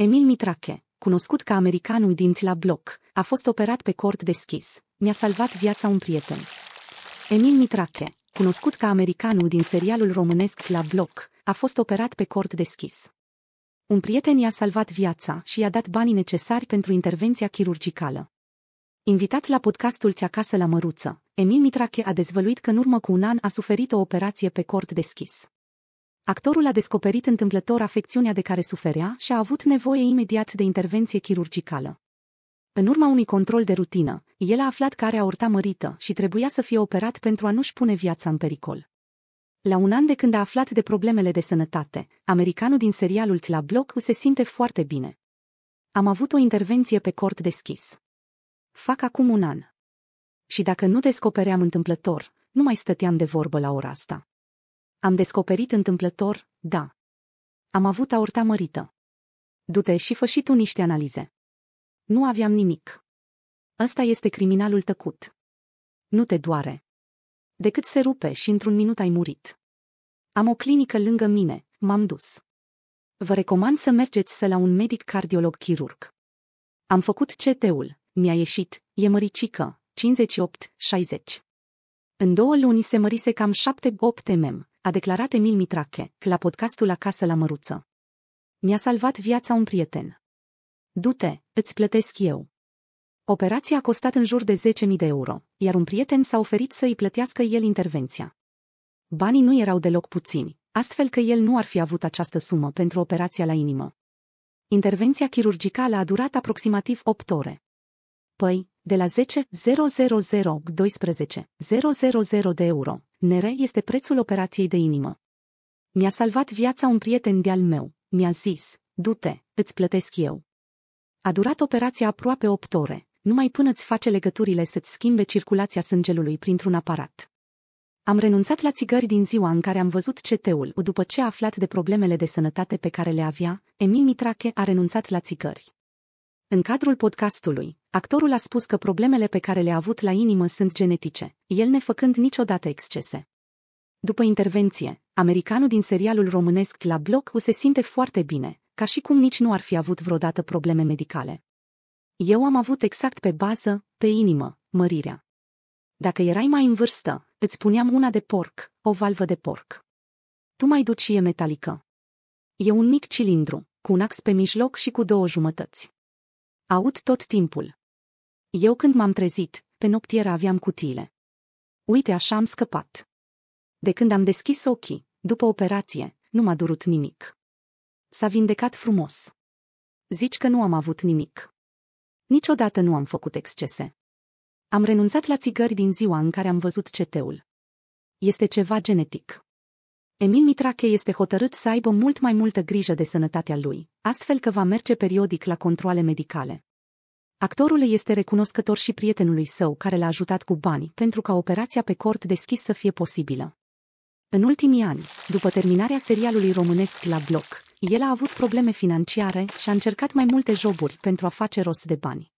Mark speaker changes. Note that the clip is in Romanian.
Speaker 1: Emil Mitrache, cunoscut ca americanul dinți la bloc, a fost operat pe cort deschis. Mi-a salvat viața un prieten. Emil Mitrache, cunoscut ca americanul din serialul românesc La Bloc, a fost operat pe cort deschis. Un prieten i-a salvat viața și i-a dat banii necesari pentru intervenția chirurgicală. Invitat la podcastul Tia Casă la măruță, Emil Mitrache a dezvăluit că în urmă cu un an a suferit o operație pe cort deschis. Actorul a descoperit întâmplător afecțiunea de care suferea și a avut nevoie imediat de intervenție chirurgicală. În urma unui control de rutină, el a aflat că are aorta mărită și trebuia să fie operat pentru a nu-și pune viața în pericol. La un an de când a aflat de problemele de sănătate, americanul din serialul Tla Block se simte foarte bine. Am avut o intervenție pe cort deschis. Fac acum un an. Și dacă nu descopeream întâmplător, nu mai stăteam de vorbă la ora asta. Am descoperit întâmplător, da. Am avut aorta mărită. Du-te și fă și tu niște analize. Nu aveam nimic. Ăsta este criminalul tăcut. Nu te doare. Decât se rupe și într-un minut ai murit. Am o clinică lângă mine, m-am dus. Vă recomand să mergeți să la un medic cardiolog-chirurg. Am făcut CT-ul, mi-a ieșit, e măricică, 58-60. În două luni se mărise cam 7-8 mm a declarat Emil Mitrache, la podcastul Acasă la Măruță. Mi-a salvat viața un prieten. Du-te, îți plătesc eu. Operația a costat în jur de 10.000 de euro, iar un prieten s-a oferit să i plătească el intervenția. Banii nu erau deloc puțini, astfel că el nu ar fi avut această sumă pentru operația la inimă. Intervenția chirurgicală a durat aproximativ 8 ore. Păi, de la 10.000-12.000 de euro NR este prețul operației de inimă. Mi-a salvat viața un prieten de-al meu, mi-a zis, du-te, îți plătesc eu. A durat operația aproape 8 ore, numai până îți face legăturile să-ți schimbe circulația sângelului printr-un aparat. Am renunțat la țigări din ziua în care am văzut CT-ul după ce a aflat de problemele de sănătate pe care le avea, Emil Mitrache a renunțat la țigări. În cadrul podcastului Actorul a spus că problemele pe care le-a avut la inimă sunt genetice, el ne făcând niciodată excese. După intervenție, americanul din serialul românesc La Bloc se simte foarte bine, ca și cum nici nu ar fi avut vreodată probleme medicale. Eu am avut exact pe bază, pe inimă, mărirea. Dacă erai mai în vârstă, îți puneam una de porc, o valvă de porc. Tu mai duci și e metalică. E un mic cilindru, cu un ax pe mijloc și cu două jumătăți. Aud tot timpul. Eu când m-am trezit, pe noptieră aveam cutiile. Uite așa am scăpat. De când am deschis ochii, după operație, nu m-a durut nimic. S-a vindecat frumos. Zici că nu am avut nimic. Niciodată nu am făcut excese. Am renunțat la țigări din ziua în care am văzut ceteul. Este ceva genetic. Emil Mitrache este hotărât să aibă mult mai multă grijă de sănătatea lui, astfel că va merge periodic la controle medicale. Actorul este recunoscător și prietenului său care l-a ajutat cu bani pentru ca operația pe cort deschis să fie posibilă. În ultimii ani, după terminarea serialului românesc la bloc, el a avut probleme financiare și a încercat mai multe joburi pentru a face rost de bani.